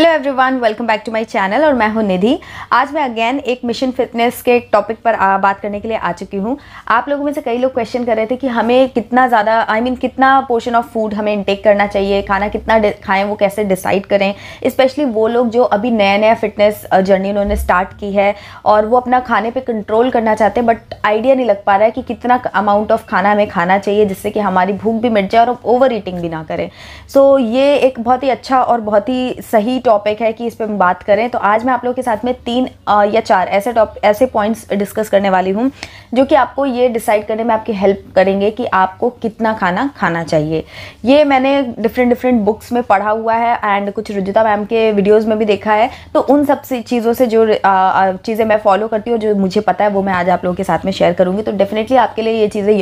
hello everyone welcome back to my channel और मैं हूं निधि आज मैं अगेन एक मिशन फिटनेस के टॉपिक पर आ, बात करने के लिए आ चुकी हूं आप लोगों में से कई लोग क्वेश्चन कर रहे थे कि हमें कितना ज़्यादा आई मीन कितना पोर्शन ऑफ फूड हमें इंटेक करना चाहिए खाना कितना खाएं वो कैसे डिसाइड करें स्पेशली वो लोग जो अभी नया नया फिटनेस जर्नी उन्होंने स्टार्ट की है और वो अपना खाने पर कंट्रोल करना चाहते हैं बट आइडिया नहीं लग पा रहा है कि कितना अमाउंट ऑफ खाना हमें खाना चाहिए जिससे कि हमारी भूख भी मिट जाए और ओवर ईटिंग भी ना करें सो so, ये एक बहुत ही अच्छा और बहुत ही सही टॉपिक है कि इस पर हम बात करें तो आज मैं आप लोग के साथ में तीन या चार ऐसे टॉप ऐसे पॉइंट्स डिस्कस करने वाली हूँ जो कि आपको ये डिसाइड करने में आपकी हेल्प करेंगे कि आपको कितना खाना खाना चाहिए ये मैंने डिफरेंट डिफरेंट बुक्स में पढ़ा हुआ है एंड कुछ रुजिता मैम के वीडियोज़ में भी देखा है तो उन सब चीज़ों से जो चीज़ें मैं फॉलो करती हूँ जो मुझे पता है वो मैं आज आप लोगों के साथ में शेयर करूँगी तो डेफिनेटली आपके लिए ये चीज़ें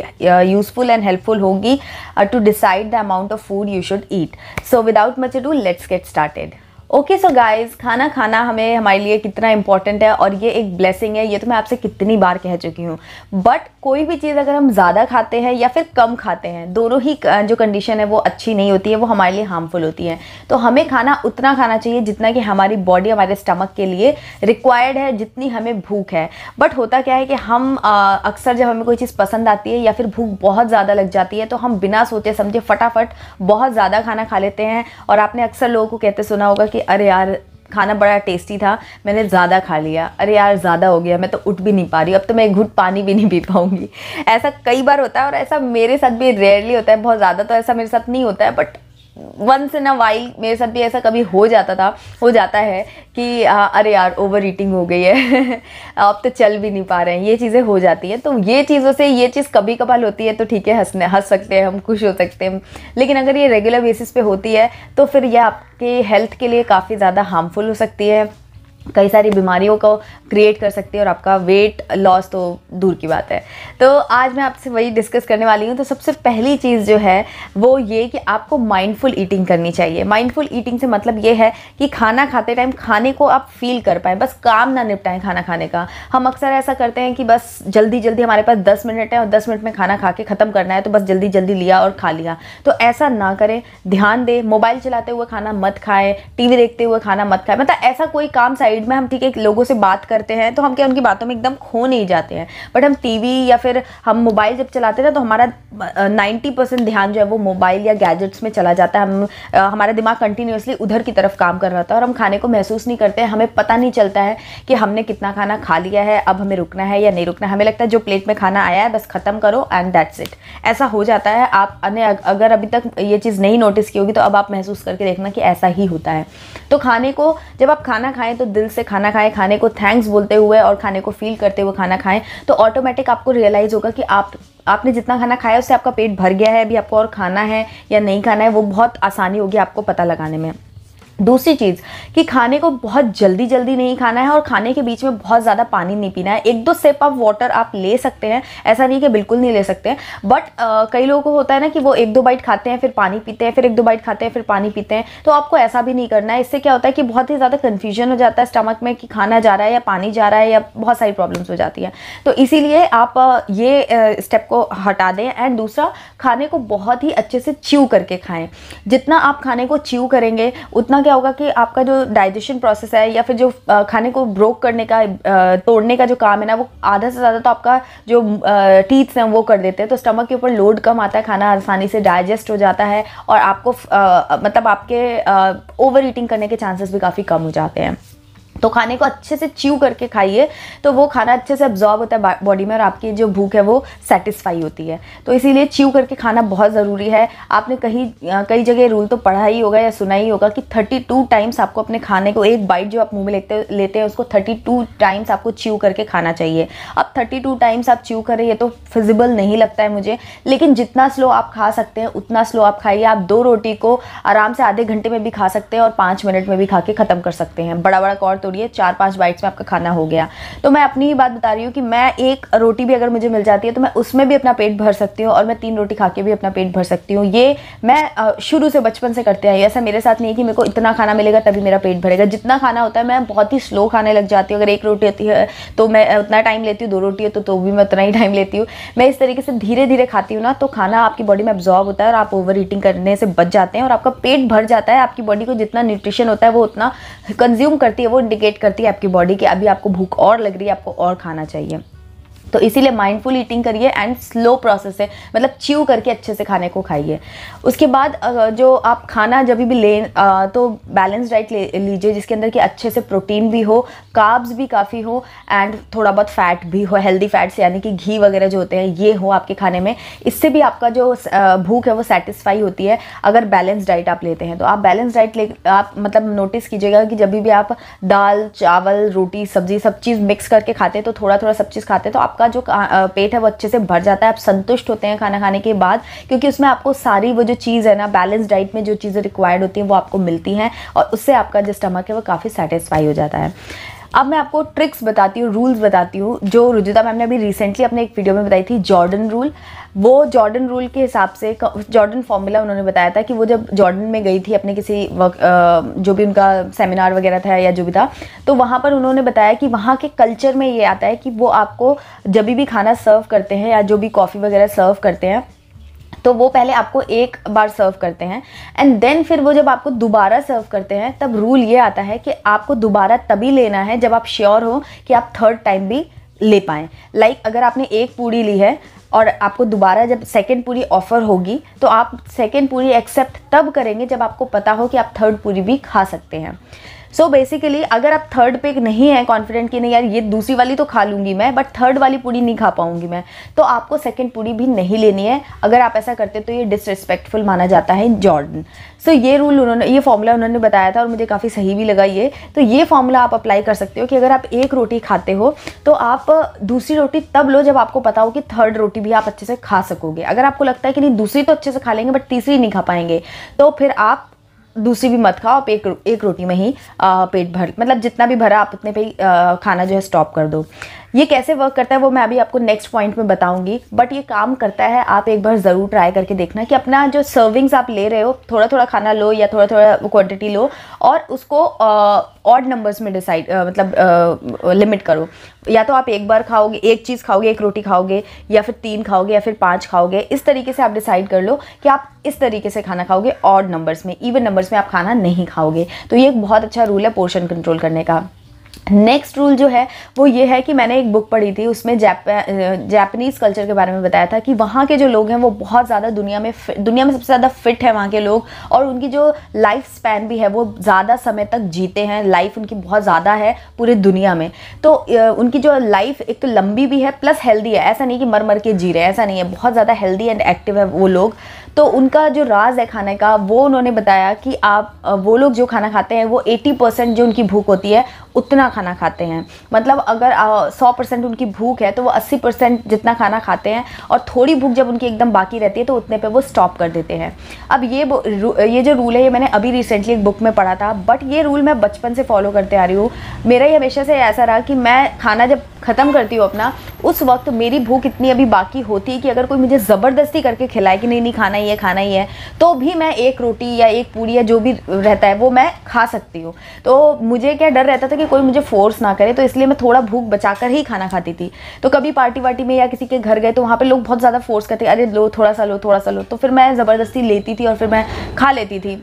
यूज़फुल एंड हेल्पफुल होगी to decide the amount of food you should eat so without much do let's get started okay so guys खाना खाना हमें हमारे लिए कितना इंपॉर्टेंट है और ये एक ब्लेसिंग है ये तो मैं आपसे कितनी बार कह चुकी हूँ बट कोई भी चीज़ अगर हम ज़्यादा खाते हैं या फिर कम खाते हैं दोनों ही जो कंडीशन है वो अच्छी नहीं होती है वो हमारे लिए हार्मफुल होती है तो हमें खाना उतना खाना चाहिए जितना कि हमारी बॉडी हमारे स्टमक के लिए रिक्वायर्ड है जितनी हमें भूख है बट होता क्या है कि हम अक्सर जब हमें कोई चीज़ पसंद आती है या फिर भूख बहुत ज़्यादा लग जाती है तो हम बिना सोचे समझे फटाफट बहुत ज़्यादा खाना खा लेते हैं और आपने अक्सर लोगों को कहते सुना होगा कि कि अरे यार खाना बड़ा टेस्टी था मैंने ज़्यादा खा लिया अरे यार ज़्यादा हो गया मैं तो उठ भी नहीं पा रही अब तो मैं एक घुट पानी भी नहीं पी पाऊँगी ऐसा कई बार होता है और ऐसा मेरे साथ भी रेयरली होता है बहुत ज़्यादा तो ऐसा मेरे साथ नहीं होता है but once in a while मेरे साथ भी ऐसा कभी हो जाता था हो जाता है कि आ, अरे यार ओवर ईटिंग हो गई है आप तो चल भी नहीं पा रहे हैं ये चीज़ें हो जाती हैं तो ये चीज़ों से ये चीज़ कभी कभार होती है तो ठीक है हंसने हंस सकते हैं हम खुश हो सकते हैं लेकिन अगर ये रेगुलर बेसिस पे होती है तो फिर यह आपके हेल्थ के लिए काफ़ी ज़्यादा हार्मफुल हो सकती है कई सारी बीमारियों को क्रिएट कर सकती है और आपका वेट लॉस तो दूर की बात है तो आज मैं आपसे वही डिस्कस करने वाली हूँ तो सबसे पहली चीज़ जो है वो ये कि आपको माइंडफुल ईटिंग करनी चाहिए माइंडफुल ईटिंग से मतलब ये है कि खाना खाते टाइम खाने को आप फील कर पाएँ बस काम ना निपटाएं खाना खाने का हम अक्सर ऐसा करते हैं कि बस जल्दी जल्दी हमारे पास दस मिनट है और दस मिनट में खाना खा के ख़त्म करना है तो बस जल्दी जल्दी लिया और खा लिया तो ऐसा ना करें ध्यान दें मोबाइल चलाते हुए खाना मत खाएँ टी देखते हुए खाना मत खाएँ मतलब ऐसा कोई काम साइड साइड में हम ठीक है लोगों से बात करते हैं तो हम क्या उनकी बातों में एकदम खो नहीं जाते हैं बट हम टीवी या फिर हम मोबाइल जब चलाते हैं तो हमारा नाइन्टी परसेंट ध्यान जो है वो मोबाइल या गैजेट्स में चला जाता है हम हमारा दिमाग कंटिन्यूसली उधर की तरफ काम कर रहा था और हम खाने को महसूस नहीं करते हमें पता नहीं चलता है कि हमने कितना खाना खा लिया है अब हमें रुकना है या नहीं रुकना हमें लगता है जो प्लेट में खाना आया है बस ख़त्म करो एंड दैट्स इट ऐसा हो जाता है आप अगर अभी तक ये चीज़ नहीं नोटिस की होगी तो अब आप महसूस करके देखना कि ऐसा ही होता है तो खाने को जब आप खाना खाएं तो दिल से खाना खाएं खाने को थैंक्स बोलते हुए और खाने को फील करते हुए खाना खाएं तो ऑटोमेटिक आपको रियलाइज़ होगा कि आप आपने जितना खाना खाया उससे आपका पेट भर गया है अभी आपको और खाना है या नहीं खाना है वो बहुत आसानी होगी आपको पता लगाने में दूसरी चीज़ कि खाने को बहुत जल्दी जल्दी नहीं खाना है और खाने के बीच में बहुत ज़्यादा पानी नहीं पीना है एक दो सेप ऑफ वाटर आप ले सकते हैं ऐसा नहीं कि बिल्कुल नहीं ले सकते हैं बट कई लोगों को होता है ना कि वो एक दो बाइट खाते हैं फिर पानी पीते हैं फिर एक दो बाइट खाते हैं फिर पानी पीते हैं तो आपको ऐसा भी नहीं करना है इससे क्या होता है कि बहुत ही ज़्यादा कन्फ्यूजन हो जाता है स्टमक में कि खाना जा रहा है या पानी जा रहा है या बहुत सारी प्रॉब्लम्स हो जाती हैं तो इसीलिए आप ये स्टेप को हटा दें एंड दूसरा खाने को बहुत ही अच्छे से च्यू करके खाएँ जितना आप खाने को च्यू करेंगे उतना क्या होगा कि आपका जो डाइजेशन प्रोसेस है या फिर जो खाने को ब्रोक करने का तोड़ने का जो काम है ना वो आधा से ज़्यादा तो आपका जो टीथ्स हैं वो कर देते हैं तो स्टमक के ऊपर लोड कम आता है खाना आसानी से डाइजेस्ट हो जाता है और आपको मतलब आपके ओवर ईटिंग करने के चांसेस भी काफ़ी कम हो जाते हैं तो खाने को अच्छे से च्यू करके खाइए तो वो खाना अच्छे से अब्जॉर्ब होता है बॉडी में और आपकी जो भूख है वो सेटिस्फाई होती है तो इसीलिए च्यू करके खाना बहुत ज़रूरी है आपने कहीं कई जगह रूल तो पढ़ा ही होगा या सुना ही होगा कि 32 टाइम्स आपको अपने खाने को एक बाइट जो आप मुँह में लेते लेते हैं उसको थर्टी टाइम्स आपको च्यू करके खाना चाहिए अब थर्टी टाइम्स आप च्यू करें ये तो फिजिबल नहीं लगता है मुझे लेकिन जितना स्लो आप खा सकते हैं उतना स्लो आप खाइए आप दो रोटी को आराम से आधे घंटे में भी खा सकते हैं और पाँच मिनट में भी खा के ख़त्म कर सकते हैं बड़ा बड़ा कौर तो हो रही है चार पांच बाइट्स में आपका खाना हो गया तो मैं अपनी ही बात बता रही हूँ कि मैं एक रोटी भी अगर मुझे मिल जाती है तो मैं उसमें भी अपना पेट भर सकती हूँ और मैं तीन रोटी खा के भी अपना पेट भर सकती हूँ ये मैं शुरू से बचपन से करते आई ऐसा मेरे साथ नहीं है कि मेरे को इतना खाना मिलेगा तभी मेरा पेट भरेगा जितना खाना होता है मैं बहुत ही स्लो खाने लग जाती हूँ अगर एक रोटी होती है तो मैं उतना टाइम लेती हूँ दो रोटी है तो तो भी मैं उतना ही टाइम लेती हूँ मैं इस तरीके से धीरे धीरे खाती हूँ ना तो खाना आपकी बॉडी में एब्जॉर्ब होता है और आप ओवर ईटिंग करने से बच जाते हैं और आपका पेट भर जाता है आपकी बॉडी को जितना न्यूट्रिशन होता है वो उतना कंज्यूम करती है वो इंडिकेट करती है आपकी बॉडी की अभी आपको भूख और लग रही है आपको और खाना चाहिए तो इसीलिए माइंडफुल ईटिंग करिए एंड स्लो प्रोसेस है मतलब च्यू करके अच्छे से खाने को खाइए उसके बाद जो आप खाना जब भी लें तो बैलेंस डाइट ले लीजिए जिसके अंदर कि अच्छे से प्रोटीन भी हो काब्स भी काफ़ी हो एंड थोड़ा बहुत फैट भी हो हेल्दी फैट्स यानी कि घी वगैरह जो होते हैं ये हो आपके खाने में इससे भी आपका जो भूख है वो सेटिस्फाई होती है अगर बैलेंस डाइट आप लेते हैं तो आप बैलेंस डाइट ले आप मतलब नोटिस कीजिएगा कि जब भी आप दाल चावल रोटी सब्जी सब चीज़ मिक्स करके खाते हैं तो थोड़ा थोड़ा सब चीज़ खाते हैं तो आप आपका जो पेट है वो अच्छे से भर जाता है आप संतुष्ट होते हैं खाना खाने के बाद क्योंकि उसमें आपको सारी वो जो चीज़ है ना बैलेंस डाइट में जो चीज़ें रिक्वायर्ड होती हैं वो आपको मिलती हैं और उससे आपका जो स्टमक है वो काफ़ी सेटिस्फाई हो जाता है अब मैं आपको ट्रिक्स बताती हूँ रूल्स बताती हूँ जो रुजिता मैम ने अभी रिसेंटली अपने एक वीडियो में बताई थी जॉर्डन रूल वो जॉर्डन रूल के हिसाब से जॉर्डन फॉर्मूला उन्होंने बताया था कि वो जब जॉर्डन में गई थी अपने किसी वर्क जो भी उनका सेमिनार वगैरह था या जो भी था तो वहाँ पर उन्होंने बताया कि वहाँ के कल्चर में ये आता है कि वो आपको जब भी खाना सर्व करते हैं या जो भी कॉफ़ी वगैरह सर्व करते हैं तो वो पहले आपको एक बार सर्व करते हैं एंड देन फिर वो जब आपको दोबारा सर्व करते हैं तब रूल ये आता है कि आपको दोबारा तभी लेना है जब आप श्योर हो कि आप थर्ड टाइम भी ले पाएँ लाइक like, अगर आपने एक पूड़ी ली है और आपको दोबारा जब सेकेंड पूरी ऑफ़र होगी तो आप सेकेंड पूरी एक्सेप्ट तब करेंगे जब आपको पता हो कि आप थर्ड पूरी भी खा सकते हैं सो so बेसिकली अगर आप थर्ड पे नहीं है कॉन्फिडेंट कि नहीं यार ये दूसरी वाली तो खा लूँगी मैं बट थर्ड वाली पूड़ी नहीं खा पाऊँगी मैं तो आपको सेकेंड पूड़ी भी नहीं लेनी है अगर आप ऐसा करते तो ये डिसरिस्पेक्टफुल माना जाता है जॉर्डन सो so ये रूल उन्होंने ये फॉर्मूला उन्होंने बताया था और मुझे काफ़ी सही भी लगा ये तो ये फॉर्मूला आप अप्लाई कर सकते हो कि अगर आप एक रोटी खाते हो तो आप दूसरी रोटी तब लो जब आपको पता हो कि थर्ड रोटी भी आप अच्छे से खा सकोगे अगर आपको लगता है कि नहीं दूसरी तो अच्छे से खा लेंगे बट तीसरी नहीं खा पाएंगे तो फिर आप दूसरी भी मत खाओ आप एक एक रोटी में ही पेट भर मतलब जितना भी भरा आप उतने पे ही खाना जो है स्टॉप कर दो ये कैसे वर्क करता है वो मैं अभी आपको नेक्स्ट पॉइंट में बताऊंगी बट ये काम करता है आप एक बार ज़रूर ट्राई करके देखना कि अपना जो सर्विंग्स आप ले रहे हो थोड़ा थोड़ा खाना लो या थोड़ा थोड़ा क्वांटिटी लो और उसको ऑड uh, नंबर्स में डिसाइड uh, मतलब लिमिट uh, करो या तो आप एक बार खाओगे एक चीज़ खाओगे एक रोटी खाओगे या फिर तीन खाओगे या फिर पाँच खाओगे इस तरीके से आप डिसाइड कर लो कि आप इस तरीके से खाना खाओगे ऑड नंबर्स में इवन नंबर्स में आप खाना नहीं खाओगे तो ये एक बहुत अच्छा रूल है पोर्शन कंट्रोल करने का नेक्स्ट रूल जो है वो ये है कि मैंने एक बुक पढ़ी थी उसमें जैप जैपनीज़ कल्चर के बारे में बताया था कि वहाँ के जो लोग हैं वो बहुत ज़्यादा दुनिया में दुनिया में सबसे ज़्यादा फिट है वहाँ के लोग और उनकी जो लाइफ स्पैन भी है वो ज़्यादा समय तक जीते हैं लाइफ उनकी बहुत ज़्यादा है पूरी दुनिया में तो उनकी जो लाइफ एक तो लंबी भी है प्लस हेल्दी है ऐसा नहीं कि मर मर के जी रहे हैं ऐसा नहीं है बहुत ज़्यादा हेल्दी एंड एक्टिव है वो लोग तो उनका जो राज है खाने का वो उन्होंने बताया कि आप वो लोग जो खाना खाते हैं वो एटी परसेंट जो उनकी भूख होती है उतना खाना खाते हैं मतलब अगर सौ परसेंट उनकी भूख है तो वो अस्सी परसेंट जितना खाना खाते हैं और थोड़ी भूख जब उनकी एकदम बाकी रहती है तो उतने पर वो स्टॉप कर देते हैं अब ये ये जो रूल है ये मैंने अभी रिसेंटली एक बुक में पढ़ा था बट ये रूल मैं बचपन से फॉलो करते आ रही हूँ मेरा ही हमेशा से ऐसा रहा कि मैं खाना जब ख़त्म करती हूँ अपना उस वक्त मेरी भूख इतनी अभी बाकी होती है कि अगर कोई मुझे ज़बरदस्ती करके खिलाए कि नहीं नहीं खाना ही है खाना ही है तो भी मैं एक रोटी या एक पूड़ी या जो भी रहता है वो मैं खा सकती हूँ तो मुझे क्या डर रहता था कि कोई मुझे फोर्स ना करे तो इसलिए मैं थोड़ा भूख बचा कर ही खाना खाती थी तो कभी पार्टी वार्टी में या किसी के घर गए तो वहाँ पर लोग बहुत ज़्यादा फोर्स करते अरे लो थोड़ा सा लो थोड़ा सा लो तो फिर मैं ज़बरदस्ती लेती थी और फिर मैं खा लेती थी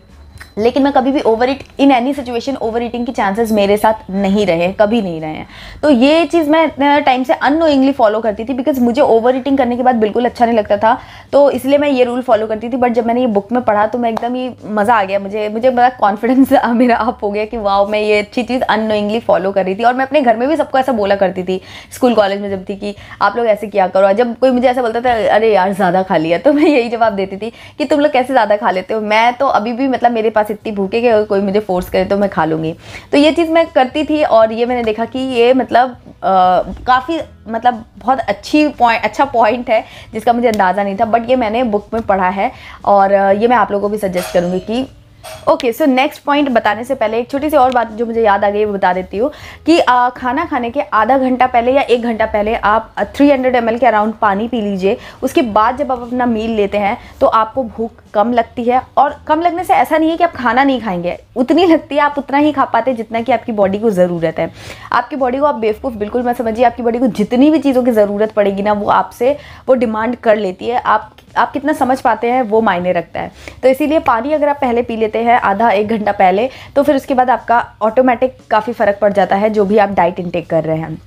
लेकिन मैं कभी भी over eat in any situation over eating के चांसेस मेरे साथ नहीं रहे कभी नहीं रहे हैं तो ये चीज़ मैं टाइम से अनोइंगली फॉलो करती थी बिकॉज मुझे ओवर ईटिंग करने के बाद बिल्कुल अच्छा नहीं लगता था तो इसलिए मैं ये रूल फॉलो करती थी बट जब मैंने ये बुक में पढ़ा तो मैं एकदम ही मज़ा आ गया मुझे मुझे बड़ा कॉन्फिडेंस मेरा अप हो गया कि वाह मैं ये अच्छी चीज़ अनोइंगली फॉलो कर रही थी और मैं अपने घर में भी सबको ऐसा बोला करती थी स्कूल कॉलेज में जब थी कि आप लोग ऐसे किया करो जब कोई मुझे ऐसा बोलता था अरे यार ज़्यादा खा लिया तो मैं यही जवाब देती थी कि तुम लोग कैसे ज़्यादा खा लेते हो मैं तो अभी भी मतलब मेरे पास पास इतनी भूखे कि कोई मुझे फोर्स करे तो मैं खा लूँगी तो ये चीज़ मैं करती थी और ये मैंने देखा कि ये मतलब काफ़ी मतलब बहुत अच्छी पॉइंट अच्छा पॉइंट है जिसका मुझे अंदाज़ा नहीं था बट ये मैंने बुक में पढ़ा है और ये मैं आप लोगों को भी सजेस्ट करूँगी कि ओके सो नेक्स्ट पॉइंट बताने से पहले एक छोटी सी और बात जो मुझे याद आ गई वो बता देती हूँ कि आ, खाना खाने के आधा घंटा पहले या एक घंटा पहले आप 300 हंड्रेड के अराउंड पानी पी लीजिए उसके बाद जब आप अपना मील लेते हैं तो आपको भूख कम लगती है और कम लगने से ऐसा नहीं है कि आप खाना नहीं खाएंगे उतनी लगती है आप उतना ही खा पाते जितना कि आपकी बॉडी को ज़रूरत है आपकी बॉडी को आप बेवकूफ़ बिल्कुल मैं समझिए आपकी बॉडी को जितनी भी चीज़ों की ज़रूरत पड़ेगी ना वो आपसे वो डिमांड कर लेती है आप आप कितना समझ पाते हैं वो मायने रखता है तो इसीलिए पानी अगर आप पहले पी लेते हैं आधा एक घंटा पहले तो फिर उसके बाद आपका ऑटोमेटिक काफ़ी फ़र्क पड़ जाता है जो भी आप डाइट इनटेक कर रहे हैं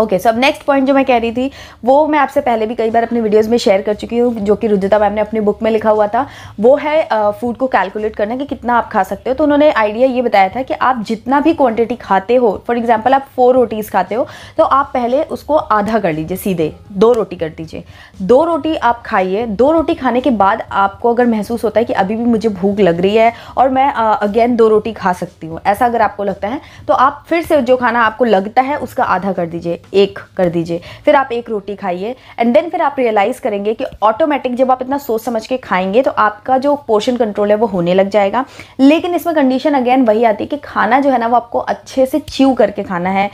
ओके सब नेक्स्ट पॉइंट जो मैं कह रही थी वो मैं आपसे पहले भी कई बार अपने वीडियोस में शेयर कर चुकी हूँ जो कि रुद्रता मैम ने अपनी बुक में लिखा हुआ था वो है फूड को कैलकुलेट करना कि कितना आप खा सकते हो तो उन्होंने आइडिया ये बताया था कि आप जितना भी क्वांटिटी खाते हो फॉर एग्जाम्पल आप फोर रोटीज़ खाते हो तो आप पहले उसको आधा कर लीजिए सीधे दो रोटी कर दीजिए दो रोटी आप खाइए दो रोटी खाने के बाद आपको अगर महसूस होता है कि अभी भी मुझे भूख लग रही है और मैं अगेन दो रोटी खा सकती हूँ ऐसा अगर आपको लगता है तो आप फिर से जो खाना आपको लगता है उसका आधा कर दीजिए एक कर दीजिए फिर आप एक रोटी खाइए एंड देन फिर आप रियलाइज़ करेंगे कि ऑटोमेटिक जब आप इतना सोच समझ के खाएंगे तो आपका जो पोर्शन कंट्रोल है वो होने लग जाएगा लेकिन इसमें कंडीशन अगेन वही आती है कि खाना जो है ना वो आपको अच्छे से च्यू करके खाना है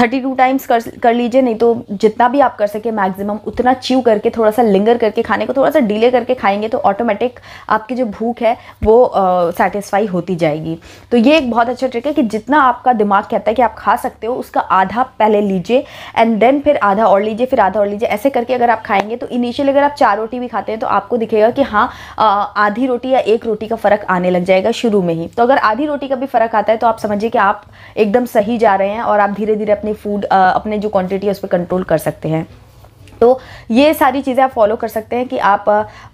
थर्टी टू टाइम्स कर कर लीजिए नहीं तो जितना भी आप कर सके मैक्सिमम उतना च्यू करके थोड़ा सा लिंगर करके खाने को थोड़ा सा डिले करके खाएंगे तो ऑटोमेटिक आपकी जो भूख है वो सेटिस्फाई uh, होती जाएगी तो ये एक बहुत अच्छा ट्रिक है कि जितना आपका दिमाग कहता है कि आप खा सकते हो उसका आधा पहले लीजिए एंड देन फिर आधा और लीजिए फिर आधा और लीजिए ऐसे करके अगर आप खाएंगे तो इनिशियल अगर आप चार रोटी भी खाते हैं तो आपको दिखेगा कि हाँ आधी रोटी या एक रोटी का फ़र्क आने लग जाएगा शुरू में ही तो अगर आधी रोटी का भी फ़र्क आता है तो आप समझिए कि आप एकदम सही जा रहे हैं और आप धीरे धीरे अपने अपने फूड अपने जो क्वांटिटी है उस पर कंट्रोल कर सकते हैं तो ये सारी चीज़ें आप फॉलो कर सकते हैं कि आप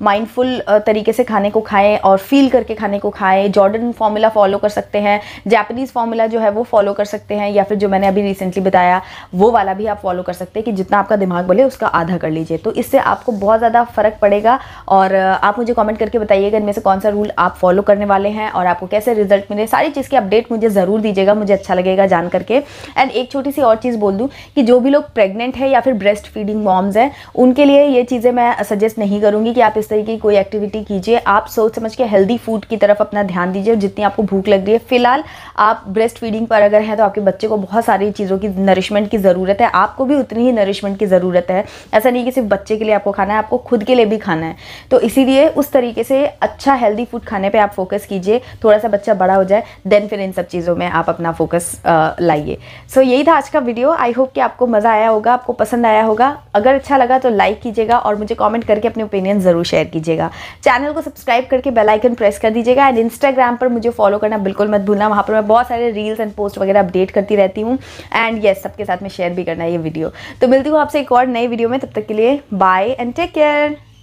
माइंडफुल तरीके से खाने को खाएं और फील करके खाने को खाएं जॉर्डन फार्मूला फॉलो कर सकते हैं जैपनीज़ फार्मूला जो है वो फॉलो कर सकते हैं या फिर जो मैंने अभी रिसेंटली बताया वो वाला भी आप फॉलो कर सकते हैं कि जितना आपका दिमाग बोले उसका आधा कर लीजिए तो इससे आपको बहुत ज़्यादा फ़र्क पड़ेगा और आप मुझे कॉमेंट करके बताइएगा इनमें से कौन सा रूल आप फॉलो करने वाले हैं और आपको कैसे रिजल्ट मिले सारी चीज़ की अपडेट मुझे ज़रूर दीजिएगा मुझे अच्छा लगेगा जान करके एंड एक छोटी सी और चीज़ बोल दूँ कि जो भी लोग प्रेगनेंट है या फिर ब्रेस्ट फीडिंग मॉम्स पर्सनस हैं उनके लिए ये चीज़ें मैं सजेस्ट नहीं करूँगी कि आप इस तरीके की कोई एक्टिविटी कीजिए आप सोच समझ के हेल्दी फूड की तरफ अपना ध्यान दीजिए जितनी आपको भूख लग रही है फिलहाल आप ब्रेस्ट फीडिंग पर अगर हैं तो आपके बच्चे को बहुत सारी चीज़ों की नरिशमेंट की ज़रूरत है आपको भी उतनी ही नरिशमेंट की ज़रूरत है ऐसा नहीं कि सिर्फ बच्चे के लिए आपको खाना है आपको खुद के लिए भी खाना है तो इसीलिए उस तरीके से अच्छा हेल्दी फूड खाने पर आप फोकस कीजिए थोड़ा सा बच्चा बड़ा हो जाए देन फिर इन सब चीज़ों में आप अपना फोकस लाइए सो यही था आज का वीडियो आई होप कि आपको मज़ा आया होगा आपको पसंद आया होगा अगर अच्छा लगा तो लाइक कीजिएगा और मुझे कमेंट करके अपने ओपिनियन ज़रूर शेयर कीजिएगा चैनल को सब्सक्राइब करके बेल आइकन प्रेस कर दीजिएगा एंड इंस्टाग्राम पर मुझे फॉलो करना बिल्कुल मत भूलना वहाँ पर मैं बहुत सारे रील्स एंड पोस्ट वगैरह अपडेट करती रहती हूँ एंड येस सबके साथ में शेयर भी करना ये वीडियो तो मिलती हूँ आपसे एक और नई वीडियो में तब तक के लिए बाय एंड टेक केयर